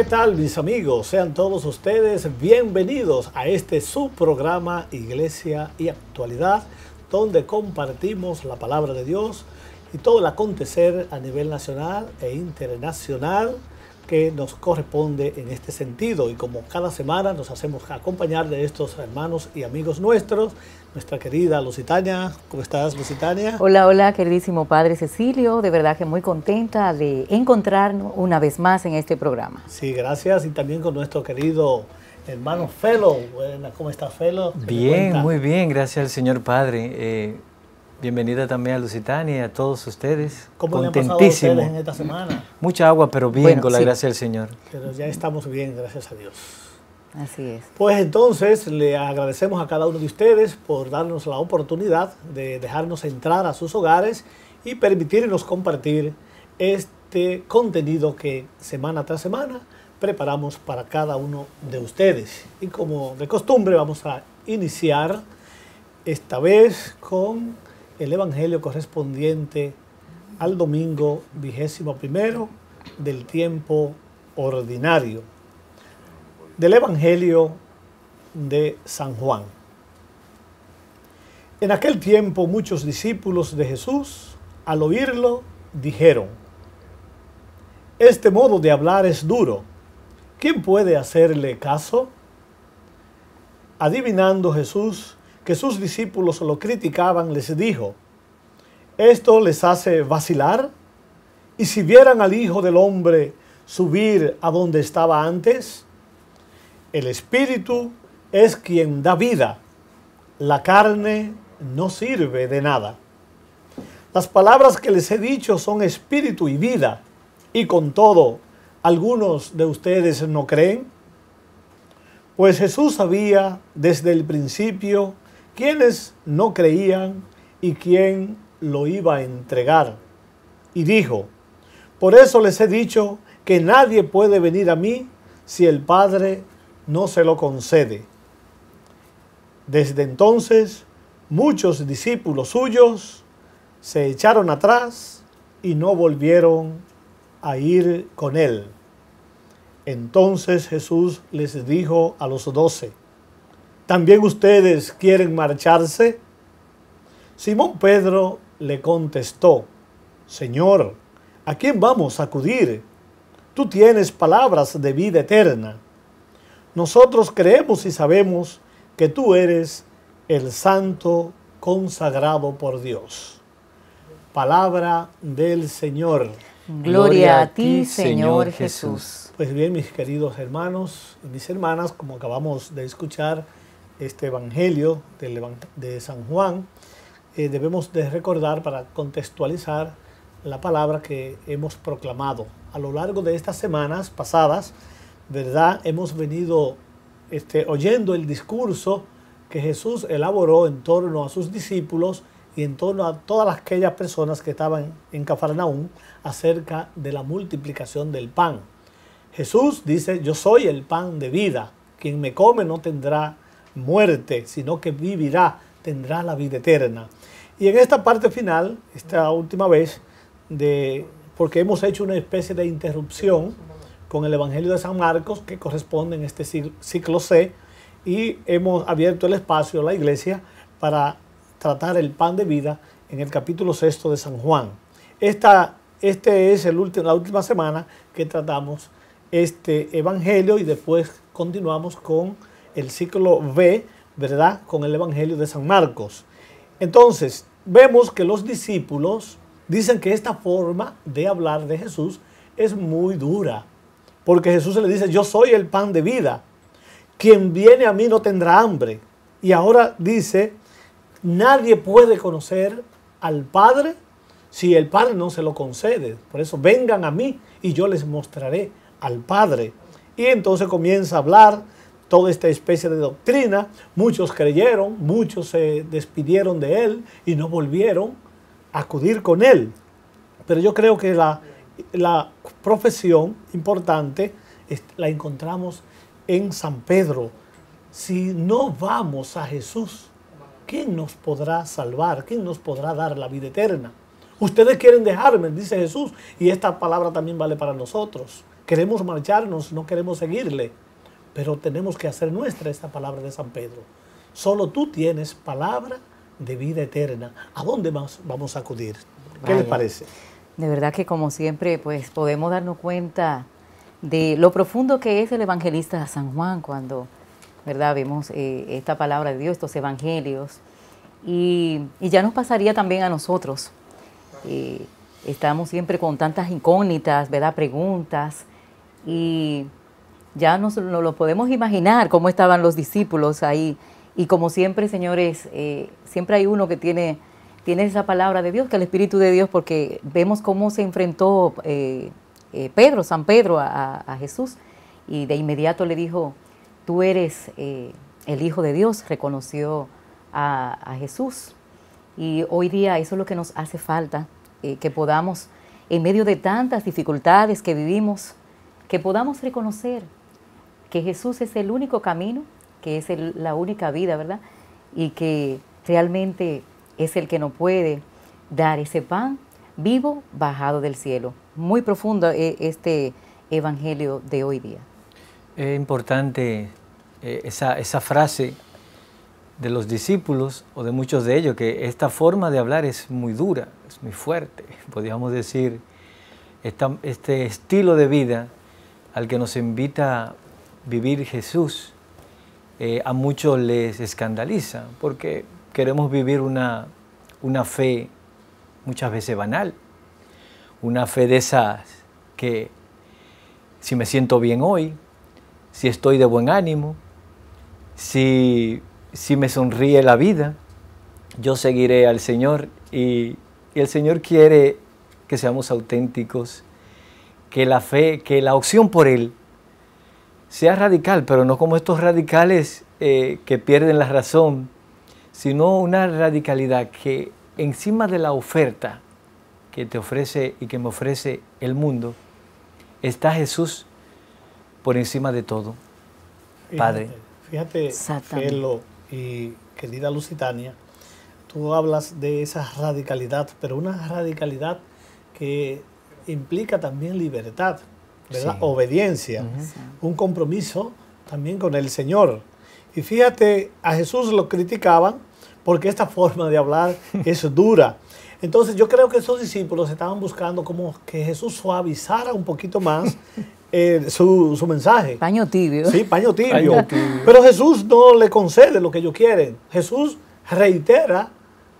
¿Qué tal mis amigos? Sean todos ustedes bienvenidos a este su programa Iglesia y Actualidad, donde compartimos la palabra de Dios y todo el acontecer a nivel nacional e internacional que nos corresponde en este sentido. Y como cada semana nos hacemos acompañar de estos hermanos y amigos nuestros, nuestra querida Lusitania. ¿Cómo estás, Lusitania? Hola, hola, queridísimo Padre Cecilio. De verdad que muy contenta de encontrarnos una vez más en este programa. Sí, gracias. Y también con nuestro querido hermano Felo. ¿Cómo estás, Felo? Bien, muy bien. Gracias al Señor Padre. Eh, Bienvenida también a Lusitania y a todos ustedes. ¿Cómo Contentísimo. Le han pasado ustedes en esta semana? Mucha agua, pero bien, con la gracia del Señor. Pero ya estamos bien, gracias a Dios. Así es. Pues entonces le agradecemos a cada uno de ustedes por darnos la oportunidad de dejarnos entrar a sus hogares y permitirnos compartir este contenido que semana tras semana preparamos para cada uno de ustedes. Y como de costumbre vamos a iniciar esta vez con el Evangelio correspondiente al domingo vigésimo primero del tiempo ordinario del Evangelio de San Juan. En aquel tiempo muchos discípulos de Jesús, al oírlo, dijeron, Este modo de hablar es duro, ¿quién puede hacerle caso? Adivinando Jesús, que sus discípulos lo criticaban, les dijo, ¿esto les hace vacilar? ¿Y si vieran al Hijo del Hombre subir a donde estaba antes? El Espíritu es quien da vida, la carne no sirve de nada. Las palabras que les he dicho son espíritu y vida, y con todo, algunos de ustedes no creen. Pues Jesús sabía desde el principio quienes no creían y quién lo iba a entregar. Y dijo, por eso les he dicho que nadie puede venir a mí si el Padre no se lo concede. Desde entonces, muchos discípulos suyos se echaron atrás y no volvieron a ir con él. Entonces Jesús les dijo a los doce, ¿También ustedes quieren marcharse? Simón Pedro le contestó, Señor, ¿a quién vamos a acudir? Tú tienes palabras de vida eterna. Nosotros creemos y sabemos que tú eres el santo consagrado por Dios. Palabra del Señor. Gloria, a ti, Señor, Jesús. Pues bien, mis queridos hermanos mis hermanas, como acabamos de escuchar, este Evangelio de San Juan, eh, debemos de recordar para contextualizar la palabra que hemos proclamado. A lo largo de estas semanas pasadas, ¿verdad? Hemos venido este, oyendo el discurso que Jesús elaboró en torno a sus discípulos y en torno a todas aquellas personas que estaban en Cafarnaún acerca de la multiplicación del pan. Jesús dice, yo soy el pan de vida, quien me come no tendrá muerte, sino que vivirá, tendrá la vida eterna. Y en esta parte final, esta última vez, de, porque hemos hecho una especie de interrupción con el Evangelio de San Marcos, que corresponde en este ciclo C, y hemos abierto el espacio a la iglesia para tratar el pan de vida en el capítulo sexto de San Juan. Esta, este es el la última semana que tratamos este evangelio y después continuamos con el ciclo B, ¿verdad? Con el Evangelio de San Marcos. Entonces, vemos que los discípulos dicen que esta forma de hablar de Jesús es muy dura, porque Jesús le dice, yo soy el pan de vida, quien viene a mí no tendrá hambre. Y ahora dice, nadie puede conocer al Padre si el Padre no se lo concede. Por eso vengan a mí y yo les mostraré al Padre. Y entonces comienza a hablar toda esta especie de doctrina. Muchos creyeron, muchos se despidieron de él y no volvieron a acudir con él. Pero yo creo que la, profesión importante la encontramos en San Pedro. Si no vamos a Jesús, ¿quién nos podrá salvar? ¿Quién nos podrá dar la vida eterna? Ustedes quieren dejarme, dice Jesús, y esta palabra también vale para nosotros. Queremos marcharnos, no queremos seguirle pero tenemos que hacer nuestra esta palabra de San Pedro. Solo tú tienes palabra de vida eterna. ¿A dónde más vamos a acudir? ¿Qué le les parece? De verdad que como siempre, pues podemos darnos cuenta de lo profundo que es el evangelista San Juan cuando, ¿verdad? Vemos eh, esta palabra de Dios, estos evangelios. Y, ya nos pasaría también a nosotros. Eh, estamos siempre con tantas incógnitas, ¿verdad? Preguntas. Y ya nos, lo podemos imaginar cómo estaban los discípulos ahí. Y como siempre, señores, eh, siempre hay uno que tiene, tiene esa palabra de Dios, que el Espíritu de Dios, porque vemos cómo se enfrentó eh, eh, Pedro, San Pedro, a, Jesús. Y de inmediato le dijo, tú eres el Hijo de Dios, reconoció a, Jesús. Y hoy día eso es lo que nos hace falta, que podamos, en medio de tantas dificultades que vivimos, que podamos reconocer que Jesús es el único camino, que es la única vida, ¿verdad? Y que realmente es el que nos puede dar ese pan vivo bajado del cielo. Muy profundo eh, este evangelio de hoy día. Es importante eh, esa, frase de los discípulos o de muchos de ellos, que esta forma de hablar es muy dura, es muy fuerte, podríamos decir, este estilo de vida al que nos invita vivir Jesús eh, a muchos les escandaliza porque queremos vivir una, una fe muchas veces banal, una fe de esas que si me siento bien hoy, si estoy de buen ánimo, si, me sonríe la vida, yo seguiré al Señor y, y el Señor quiere que seamos auténticos, que la fe, que la opción por Él sea radical, pero no como estos radicales eh, que pierden la razón, sino una radicalidad que encima de la oferta que te ofrece y que me ofrece el mundo, está Jesús por encima de todo. Padre. Fíjate, y querida Lusitania, tú hablas de esa radicalidad, pero una radicalidad que implica también libertad. Obediencia, un compromiso también con el Señor. Y fíjate, a Jesús lo criticaban porque esta forma de hablar es dura. Entonces yo creo que esos discípulos estaban buscando como que Jesús suavizara un poquito más eh, su, mensaje. Paño tibio. Sí, paño tibio. Pero Jesús no le concede lo que ellos quieren. Jesús reitera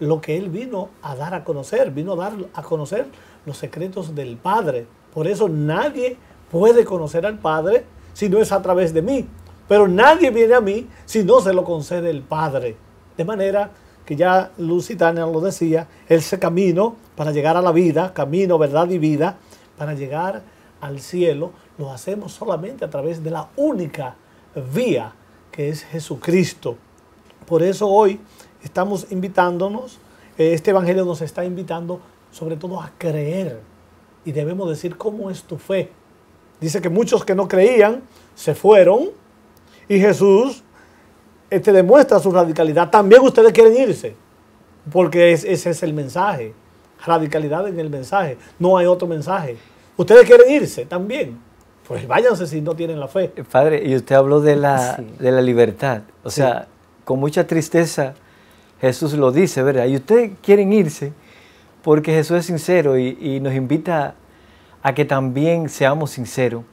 lo que él vino a dar a conocer, vino a dar a conocer los secretos del Padre. Por eso nadie puede conocer al Padre si no es a través de mí. Pero nadie viene a mí si no se lo concede el Padre. De manera que ya Lusitania lo decía, ese camino para llegar a la vida, camino, verdad y vida, para llegar al cielo, lo hacemos solamente a través de la única vía que es Jesucristo. Por eso hoy estamos invitándonos, eh, este Evangelio nos está invitando sobre todo a creer y debemos decir cómo es tu fe, Dice que muchos que no creían se fueron y Jesús este, demuestra su radicalidad. También ustedes quieren irse, porque ese es el mensaje. Radicalidad en el mensaje. No hay otro mensaje. Ustedes quieren irse también. Pues váyanse si no tienen la fe. Eh, padre, y usted habló de la, libertad. O sea, con mucha tristeza Jesús lo dice, ¿verdad? Y ustedes quieren irse porque Jesús es sincero y, y nos invita a que también seamos sinceros.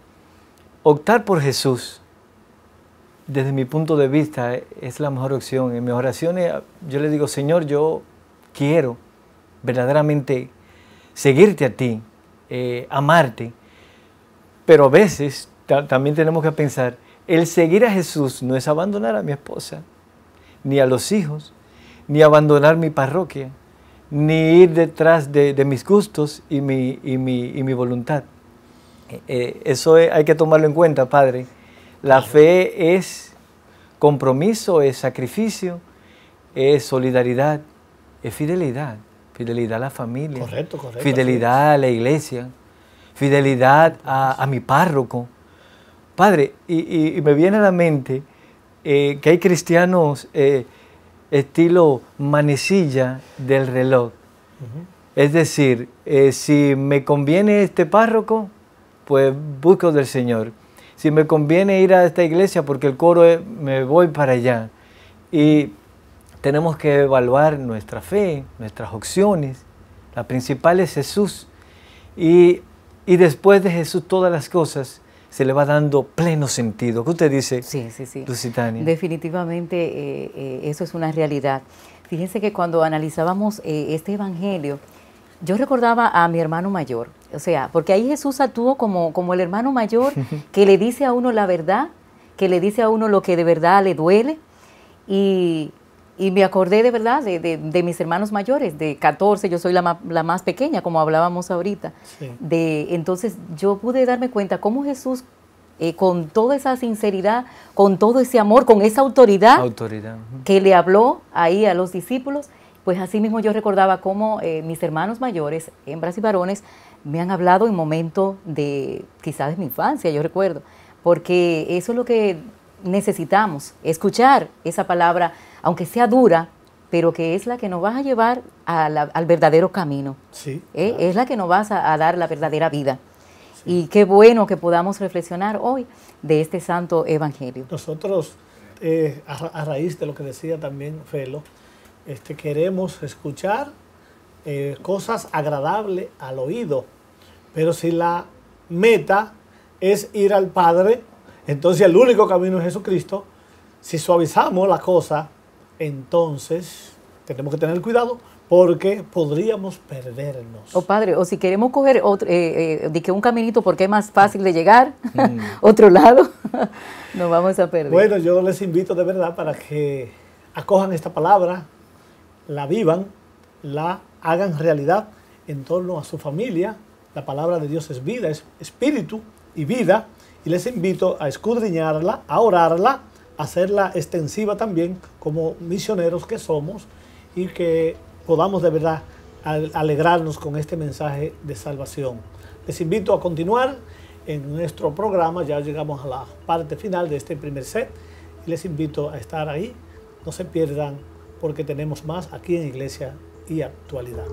Optar por Jesús, desde mi punto de vista, es la mejor opción. En mis oraciones yo le digo, Señor, yo quiero verdaderamente seguirte a ti, eh, amarte. Pero a veces también tenemos que pensar, el seguir a Jesús no es abandonar a mi esposa, ni a los hijos, ni abandonar mi parroquia ni ir detrás de, mis gustos y mi, mi, voluntad. Eh, eh, eso hay que tomarlo en cuenta, Padre. La fe es compromiso, es sacrificio, es solidaridad, es fidelidad. Fidelidad a la familia. Correcto, correcto. Fidelidad a la iglesia. Fidelidad a, mi párroco. Padre, y, me viene a la mente eh, que hay cristianos estilo manecilla del reloj. Es decir, eh, si me conviene este párroco, pues busco del Señor. Si me conviene ir a esta iglesia porque el coro me voy para allá. Y tenemos que evaluar nuestra fe, nuestras opciones. La principal es Jesús. Y, y después de Jesús todas las cosas se le va dando pleno sentido. ¿Qué usted dice, sí, sí, sí. Lusitania? Definitivamente eh, eh, eso es una realidad. Fíjense que cuando analizábamos eh, este evangelio, yo recordaba a mi hermano mayor, o sea, porque ahí Jesús actuó como, como el hermano mayor que le dice a uno la verdad, que le dice a uno lo que de verdad le duele y y me acordé de verdad de, mis hermanos mayores, de 14, yo soy la, la más pequeña, como hablábamos ahorita. De, entonces yo pude darme cuenta cómo Jesús, eh, con toda esa sinceridad, con todo ese amor, con esa autoridad, autoridad, que le habló ahí a los discípulos, pues así mismo yo recordaba cómo eh, mis hermanos mayores, hembras y varones, me han hablado en momentos de quizás de mi infancia, yo recuerdo, porque eso es lo que necesitamos escuchar esa palabra, aunque sea dura, pero que es la que nos va a llevar al verdadero camino. Sí, ¿eh? Es la que nos va a, dar la verdadera vida. Y qué bueno que podamos reflexionar hoy de este santo evangelio. Nosotros, eh, a, raíz de lo que decía también Felo, este, queremos escuchar eh, cosas agradables al oído, pero si la meta es ir al Padre, entonces el único camino es Jesucristo. Si suavizamos la cosa, entonces tenemos que tener cuidado porque podríamos perdernos. O oh, padre, o si queremos coger otro, eh, eh, de que un caminito porque es más fácil de llegar, mm. otro lado, nos vamos a perder. Bueno, yo les invito de verdad para que acojan esta palabra, la vivan, la hagan realidad en torno a su familia. La palabra de Dios es vida, es espíritu y vida y les invito a escudriñarla, a orarla, a hacerla extensiva también como misioneros que somos y que podamos de verdad alegrarnos con este mensaje de salvación. Les invito a continuar en nuestro programa, ya llegamos a la parte final de este primer set y les invito a estar ahí, no se pierdan porque tenemos más aquí en Iglesia y Actualidad.